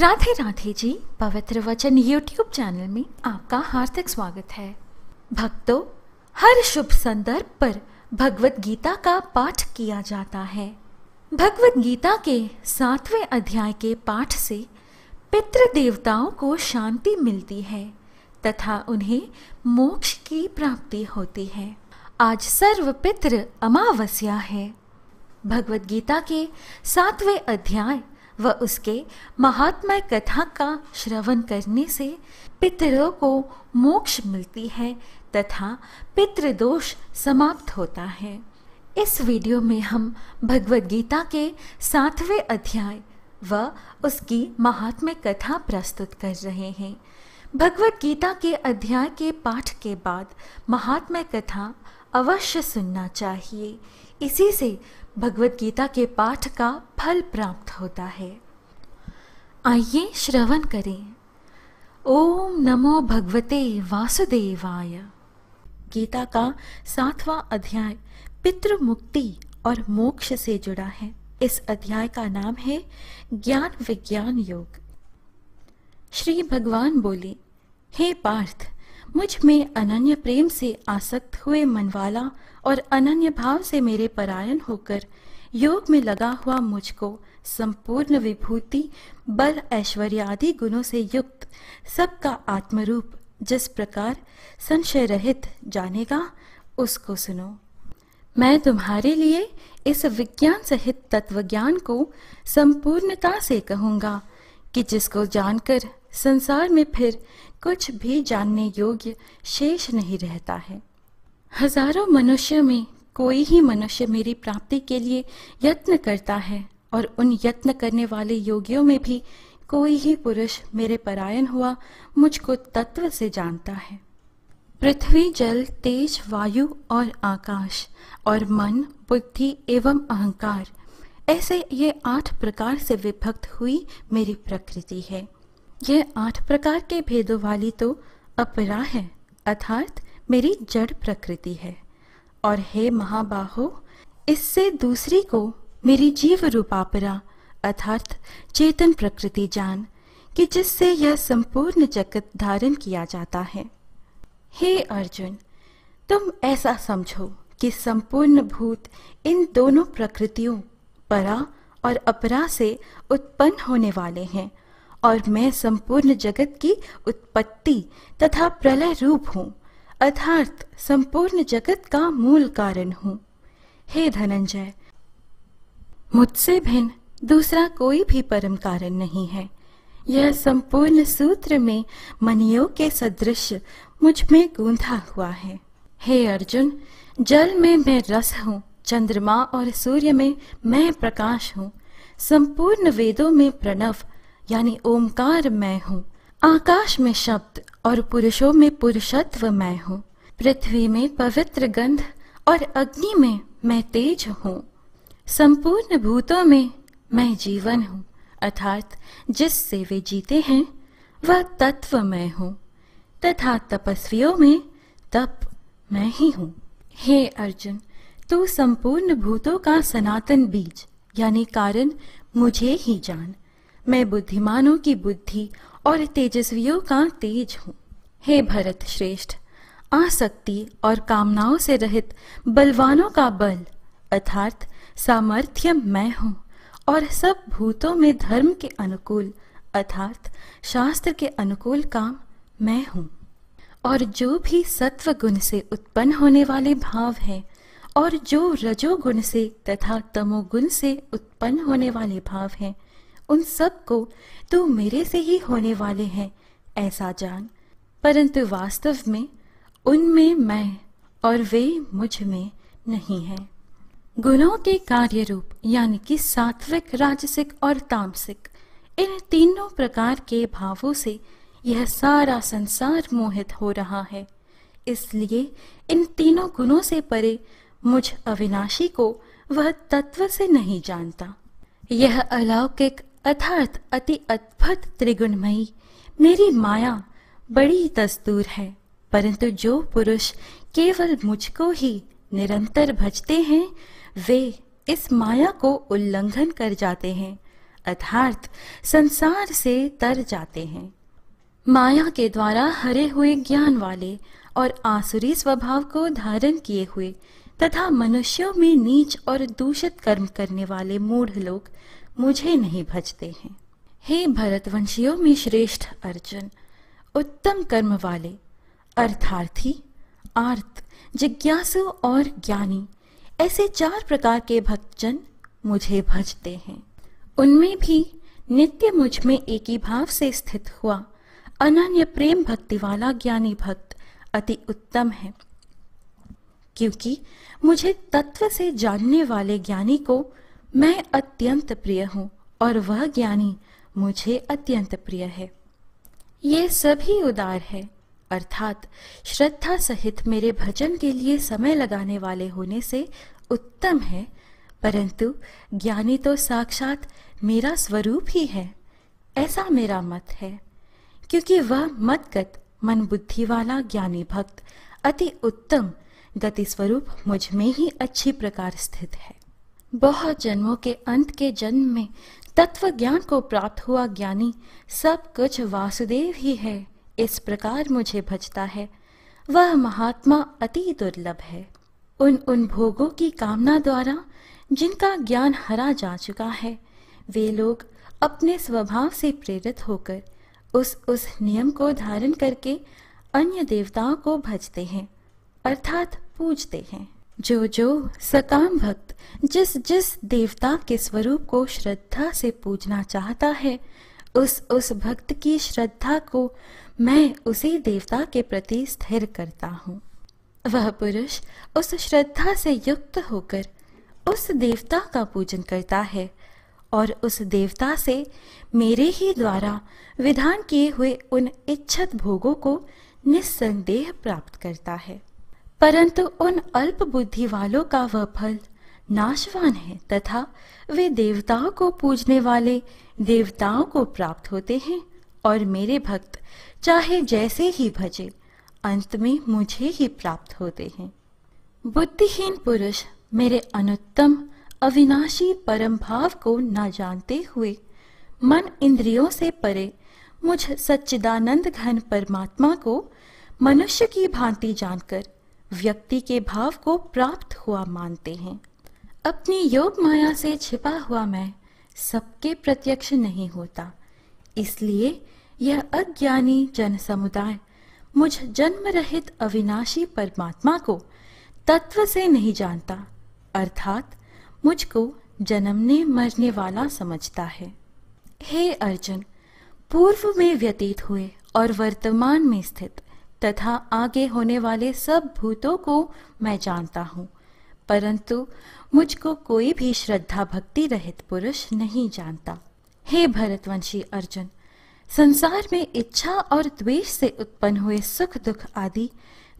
राधे राधे जी पवित्र वचन YouTube channel में आपका हार्दिक स्वागत है भक्तों हर शुभ संदर्भ पर भगवत गीता का पाठ किया जाता है भगवत गीता के सातवें अध्याय के पाठ से पितृ देवताओं को शांति मिलती है तथा उन्हें मोक्ष की प्राप्ति होती है आज सर्व पितृ अमावस्या है भगवत गीता के सातवें अध्याय व उसके महात्मा कथा का श्रवण करने से पितरों को मोक्ष मिलती है तथा पितृदोष समाप्त होता है इस वीडियो में हम भगवत गीता के सातवें अध्याय व उसकी महात्म्य कथा प्रस्तुत कर रहे हैं भगवत गीता के अध्याय के पाठ के बाद महात्म्य कथा अवश्य सुनना चाहिए इसी से भगवत गीता के पाठ का फल प्राप्त होता है आइए श्रवण करें ओम नमो भगवते वासुदेवाय गीता का सातवां अध्याय पितृ मुक्ति और मोक्ष से जुड़ा है इस अध्याय का नाम है ज्ञान विज्ञान योग श्री भगवान बोले हे पार्थ मुझ में अनन्य प्रेम से आसक्त हुए मनवाला और अनन्य भाव से मेरे परायण होकर योग में लगा हुआ मुझको संपूर्ण विभूति बल ऐश्वर्य आदि गुणों से युक्त सबका आत्मरूप जिस प्रकार संशय रहित जानेगा उसको सुनो मैं तुम्हारे लिए इस विज्ञान सहित तत्व ज्ञान को संपूर्णता से कहूंगा कि जिसको जानकर संसार में फिर कुछ भी जानने योग्य शेष नहीं रहता है हजारों मनुष्य में कोई ही मनुष्य मेरी प्राप्ति के लिए यत्न करता है और उन यत्न करने वाले योगियों में भी कोई ही पुरुष मेरे परायण हुआ मुझको तत्व से जानता है पृथ्वी जल तेज वायु और आकाश और मन बुद्धि एवं अहंकार ऐसे ये आठ प्रकार से विभक्त हुई मेरी प्रकृति है यह आठ प्रकार के भेदों वाली तो अपरा है अर्थात मेरी जड़ प्रकृति है और हे महाबाहो इससे दूसरी को मेरी जीव रूपापरा अर्थात चेतन प्रकृति जान कि जिससे यह संपूर्ण जगत धारण किया जाता है हे अर्जुन तुम ऐसा समझो कि संपूर्ण भूत इन दोनों प्रकृतियों परा और अपरा से उत्पन्न होने वाले हैं और मैं संपूर्ण जगत की उत्पत्ति तथा प्रलय रूप हूँ अर्थार्थ संपूर्ण जगत का मूल कारण हूँ हे धनंजय मुझसे भिन्न दूसरा कोई भी परम कारण नहीं है यह संपूर्ण सूत्र में मनियों के सदृश मुझ में गूंधा हुआ है हे अर्जुन जल में मैं रस हूँ चंद्रमा और सूर्य में मैं प्रकाश हूँ संपूर्ण वेदों में प्रणव यानी ओमकार मैं हूँ आकाश में शब्द और पुरुषों में पुरुषत्व मैं हूँ पृथ्वी में पवित्र गंध और अग्नि में मैं तेज हूँ संपूर्ण भूतों में मैं जीवन हूँ अर्थात जिससे वे जीते हैं वह तत्व मैं हूँ तथा तपस्वियों में तप मैं ही हूँ हे अर्जुन तू संपूर्ण भूतों का सनातन बीज यानी कारण मुझे ही जान मैं बुद्धिमानों की बुद्धि और तेजस्वियों का तेज हूँ हे भरत श्रेष्ठ आसक्ति और कामनाओं से रहित बलवानों का बल अर्थात सामर्थ्य मैं हूँ और सब भूतों में धर्म के अनुकूल अर्थात शास्त्र के अनुकूल काम मैं हूँ और जो भी सत्व गुण से उत्पन्न होने वाले भाव हैं और जो रजोगुण से तथा तमोगुण से उत्पन्न होने वाले भाव हैं उन सब को तो मेरे से ही होने वाले हैं ऐसा जान परंतु वास्तव में उनमें मैं और वे मुझ में नहीं हैं गुणों के कार्य रूप यानी कि सात्विक राजसिक और तामसिक इन तीनों प्रकार के भावों से यह सारा संसार मोहित हो रहा है इसलिए इन तीनों गुणों से परे मुझ अविनाशी को वह तत्व से नहीं जानता यह अलौकिक अर्थात अति अद्भुत त्रिगुणमयी मेरी माया बड़ी दस्तूर है परंतु जो पुरुष केवल मुझको ही निरंतर भजते हैं वे इस माया को उल्लंघन कर जाते हैं अर्थात संसार से तर जाते हैं माया के द्वारा हरे हुए ज्ञान वाले और आसुरी स्वभाव को धारण किए हुए तथा मनुष्यों में नीच और दूषित कर्म करने वाले मूढ़ लोग मुझे नहीं भजते हैं हे भरतवंशियों में श्रेष्ठ अर्जुन उत्तम कर्म वाले अर्थार्थी आर्थ जिज्ञासु और ज्ञानी ऐसे चार प्रकार के भक्तजन मुझे भजते हैं उनमें भी नित्य मुझ में एक ही भाव से स्थित हुआ अनन्य प्रेम भक्ति वाला ज्ञानी भक्त अति उत्तम है क्योंकि मुझे तत्व से जानने वाले ज्ञानी को मैं अत्यंत प्रिय हूँ और वह ज्ञानी मुझे अत्यंत प्रिय है ये सभी उदार है अर्थात श्रद्धा सहित मेरे भजन के लिए समय लगाने वाले होने से उत्तम है परंतु ज्ञानी तो साक्षात मेरा स्वरूप ही है ऐसा मेरा मत है क्योंकि वह मतगत मन बुद्धि वाला ज्ञानी भक्त अति उत्तम गति स्वरूप मुझ में ही अच्छी प्रकार स्थित है बहुत जन्मों के अंत के जन्म में तत्व ज्ञान को प्राप्त हुआ ज्ञानी सब कुछ वासुदेव ही है इस प्रकार मुझे भजता है वह महात्मा अति दुर्लभ है उन उन भोगों की कामना द्वारा जिनका ज्ञान हरा जा चुका है वे लोग अपने स्वभाव से प्रेरित होकर उस उस नियम को धारण करके अन्य देवताओं को भजते हैं अर्थात पूजते हैं जो जो सकाम भक्त जिस जिस देवता के स्वरूप को श्रद्धा से पूजना चाहता है उस उस भक्त की श्रद्धा को मैं उसी देवता के प्रति स्थिर करता हूँ वह पुरुष उस श्रद्धा से युक्त होकर उस देवता का पूजन करता है और उस देवता से मेरे ही द्वारा विधान किए हुए उन इच्छत भोगों को निस्संदेह प्राप्त करता है परंतु उन अल्प बुद्धि वालों का वह फल नाशवान है तथा वे देवताओं को पूजने वाले देवताओं को प्राप्त होते हैं और मेरे भक्त चाहे जैसे ही भजे अंत में मुझे ही प्राप्त होते हैं बुद्धिहीन पुरुष मेरे अनुत्तम अविनाशी परम भाव को न जानते हुए मन इंद्रियों से परे मुझ सच्चिदानंद घन परमात्मा को मनुष्य की भांति जानकर व्यक्ति के भाव को प्राप्त हुआ मानते हैं अपनी योग माया से छिपा हुआ मैं सबके प्रत्यक्ष नहीं होता इसलिए यह अज्ञानी जन समुदाय मुझ जन्म रहित अविनाशी परमात्मा को तत्व से नहीं जानता अर्थात मुझको जन्मने मरने वाला समझता है हे अर्जुन पूर्व में व्यतीत हुए और वर्तमान में स्थित तथा आगे होने वाले सब भूतों को मैं जानता हूँ परंतु मुझको कोई भी श्रद्धा भक्ति रहित पुरुष नहीं जानता हे भरतवंशी अर्जुन संसार में इच्छा और द्वेष से उत्पन्न हुए सुख दुख आदि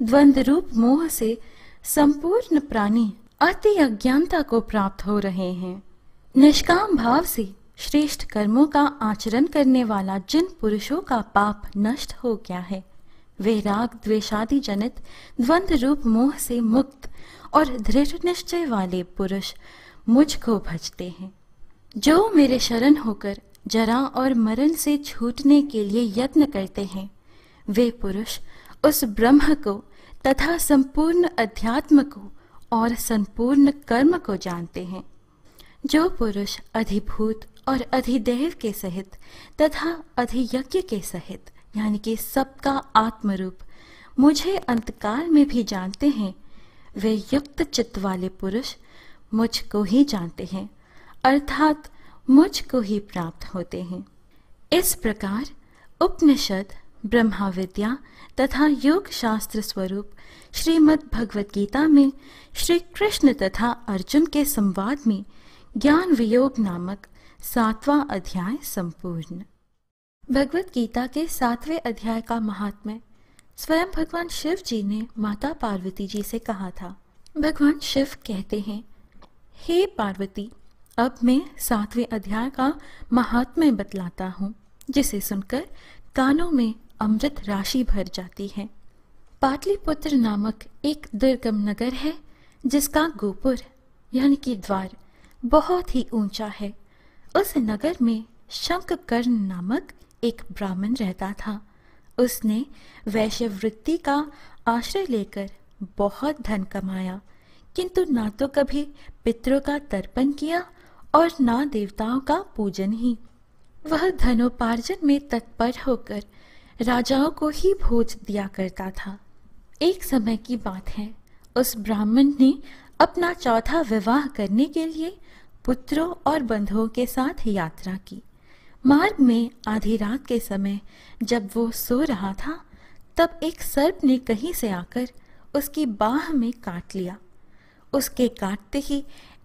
द्वंद रूप मोह से संपूर्ण प्राणी अति अज्ञानता को प्राप्त हो रहे हैं निष्काम भाव से श्रेष्ठ कर्मों का आचरण करने वाला जिन पुरुषों का पाप नष्ट हो गया है वे राग द्वेषादि जनित द्वंद रूप मोह से मुक्त और दृढ़ निश्चय वाले पुरुष मुझको भजते हैं जो मेरे शरण होकर जरा और मरण से छूटने के लिए यत्न करते हैं वे पुरुष उस ब्रह्म को तथा संपूर्ण अध्यात्म को और संपूर्ण कर्म को जानते हैं जो पुरुष अधिभूत और अधिदेव के सहित तथा अधियज्ञ के सहित यानी कि सबका आत्मरूप मुझे अंतकाल में भी जानते हैं वे युक्त चित्त वाले पुरुष मुझको ही जानते हैं अर्थात मुझको ही प्राप्त होते हैं इस प्रकार उपनिषद ब्रह्मा विद्या तथा योग शास्त्र स्वरूप श्रीमद् भगवद गीता में श्री कृष्ण तथा अर्जुन के संवाद में ज्ञान वियोग नामक सातवां अध्याय संपूर्ण भगवत गीता के सातवें अध्याय का महात्म्य स्वयं भगवान शिव जी ने माता पार्वती जी से कहा था भगवान शिव कहते हैं हे पार्वती अब मैं सातवें अध्याय का महात्म्य बतलाता हूँ जिसे सुनकर कानों में अमृत राशि भर जाती है पाटलिपुत्र नामक एक दुर्गम नगर है जिसका गोपुर यानी कि द्वार बहुत ही ऊंचा है उस नगर में शंकर्ण नामक एक ब्राह्मण रहता था उसने वैश्यवृत्ति का आश्रय लेकर बहुत धन कमाया किंतु ना तो कभी पितरों का तर्पण किया और ना देवताओं का पूजन ही वह धनोपार्जन में तत्पर होकर राजाओं को ही भोज दिया करता था एक समय की बात है उस ब्राह्मण ने अपना चौथा विवाह करने के लिए पुत्रों और बंधुओं के साथ यात्रा की मार्ग में आधी रात के समय जब वो सो रहा था तब एक सर्प ने कहीं से आकर उसकी बाह में काट लिया उसके काटते ही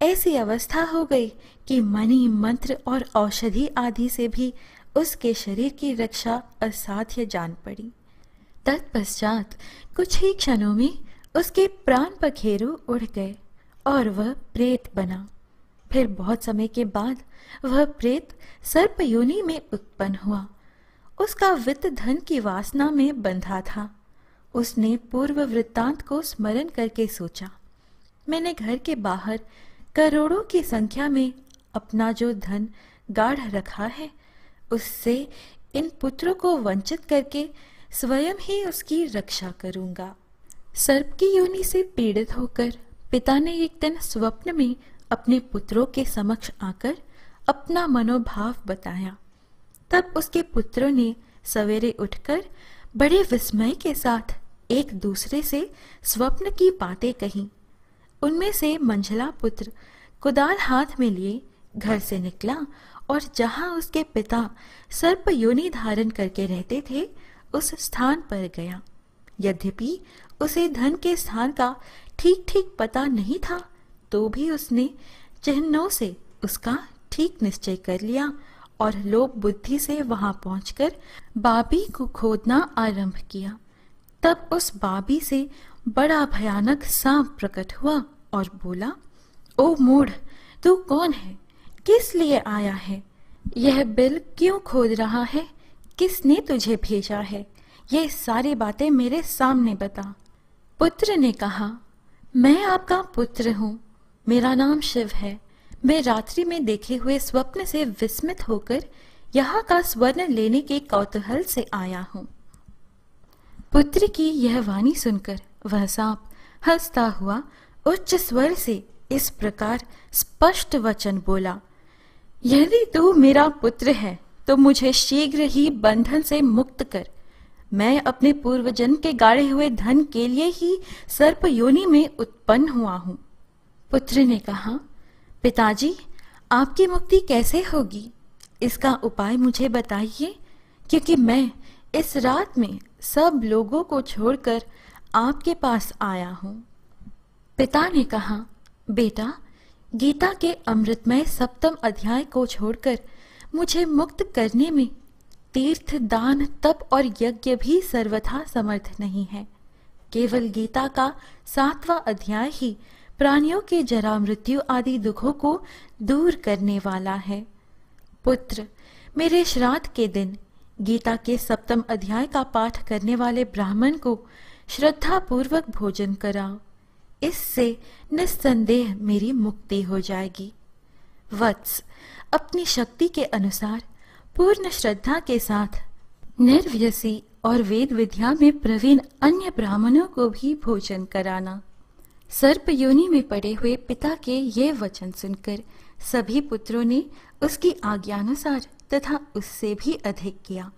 ऐसी अवस्था हो गई कि मणि मंत्र और औषधि आदि से भी उसके शरीर की रक्षा असाध्य जान पड़ी तत्पश्चात कुछ ही क्षणों में उसके प्राण पखेरु उड़ गए और वह प्रेत बना फिर बहुत समय के बाद वह प्रेत सर्प योनि में उत्पन्न हुआ उसका वित्त धन की वासना में बंधा था उसने पूर्व वृत्तांत को स्मरण करके सोचा मैंने घर के बाहर करोड़ों की संख्या में अपना जो धन गाढ़ रखा है उससे इन पुत्रों को वंचित करके स्वयं ही उसकी रक्षा करूंगा सर्प की योनि से पीड़ित होकर पिता ने एक दिन स्वप्न में अपने पुत्रों के समक्ष आकर अपना मनोभाव बताया तब उसके पुत्रों ने सवेरे उठकर बड़े विस्मय के साथ एक दूसरे से स्वप्न की बातें कही उनमें से मंझला पुत्र कुदाल हाथ में लिए घर से निकला और जहां उसके पिता सर्प योनि धारण करके रहते थे उस स्थान पर गया यद्यपि उसे धन के स्थान का ठीक ठीक पता नहीं था तो भी उसने चिन्हों से उसका ठीक निश्चय कर लिया और लोभ बुद्धि से वहां पहुंचकर बाबी को खोदना आरंभ किया तब उस बाबी से बड़ा भयानक सांप प्रकट हुआ और बोला ओ मूढ़ तू कौन है किस लिए आया है यह बिल क्यों खोद रहा है किसने तुझे भेजा है ये सारी बातें मेरे सामने बता पुत्र ने कहा मैं आपका पुत्र हूँ मेरा नाम शिव है मैं रात्रि में देखे हुए स्वप्न से विस्मित होकर यहाँ का स्वर्ण लेने के कौतूहल से आया हूँ पुत्र की यह वाणी सुनकर वह सांप हंसता हुआ उच्च स्वर से इस प्रकार स्पष्ट वचन बोला यदि तू मेरा पुत्र है तो मुझे शीघ्र ही बंधन से मुक्त कर मैं अपने पूर्वजन्म के गाड़े हुए धन के लिए ही सर्प योनि में उत्पन्न हुआ हूँ पुत्र ने कहा पिताजी आपकी मुक्ति कैसे होगी इसका उपाय मुझे बताइए क्योंकि मैं इस रात में सब लोगों को छोड़कर आपके पास आया हूँ पिता ने कहा बेटा गीता के अमृतमय सप्तम अध्याय को छोड़कर मुझे मुक्त करने में तीर्थ दान तप और यज्ञ भी सर्वथा समर्थ नहीं है केवल गीता का सातवां अध्याय ही प्राणियों के जरा मृत्यु आदि दुखों को दूर करने वाला है पुत्र मेरे श्राद्ध के दिन गीता के सप्तम अध्याय का पाठ करने वाले ब्राह्मण को श्रद्धा पूर्वक भोजन कराओ इससे निस्संदेह मेरी मुक्ति हो जाएगी वत्स अपनी शक्ति के अनुसार पूर्ण श्रद्धा के साथ निर्व्यसी और वेद विद्या में प्रवीण अन्य ब्राह्मणों को भी भोजन कराना सर्प योनि में पड़े हुए पिता के ये वचन सुनकर सभी पुत्रों ने उसकी आज्ञानुसार तथा उससे भी अधिक किया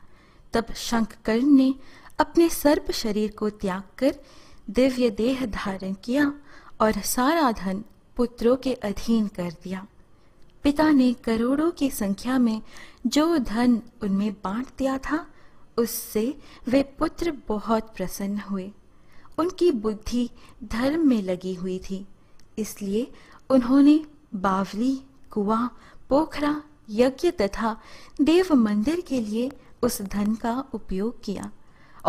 तब शंखकर्ण ने अपने सर्प शरीर को त्याग कर दिव्य देह धारण किया और सारा धन पुत्रों के अधीन कर दिया पिता ने करोड़ों की संख्या में जो धन उनमें बांट दिया था उससे वे पुत्र बहुत प्रसन्न हुए उनकी बुद्धि धर्म में लगी हुई थी इसलिए उन्होंने बावली कुआ पोखरा यज्ञ तथा देव मंदिर के लिए उस धन का उपयोग किया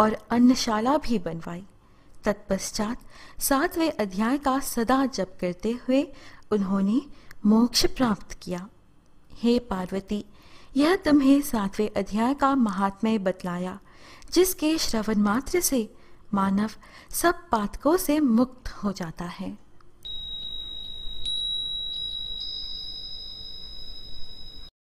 और अन्नशाला भी बनवाई तत्पश्चात सातवें अध्याय का सदा जप करते हुए उन्होंने मोक्ष प्राप्त किया हे पार्वती यह तुम्हें सातवें अध्याय का महात्म्य बतलाया जिसके श्रवण मात्र से मानव सब पातकों से मुक्त हो जाता है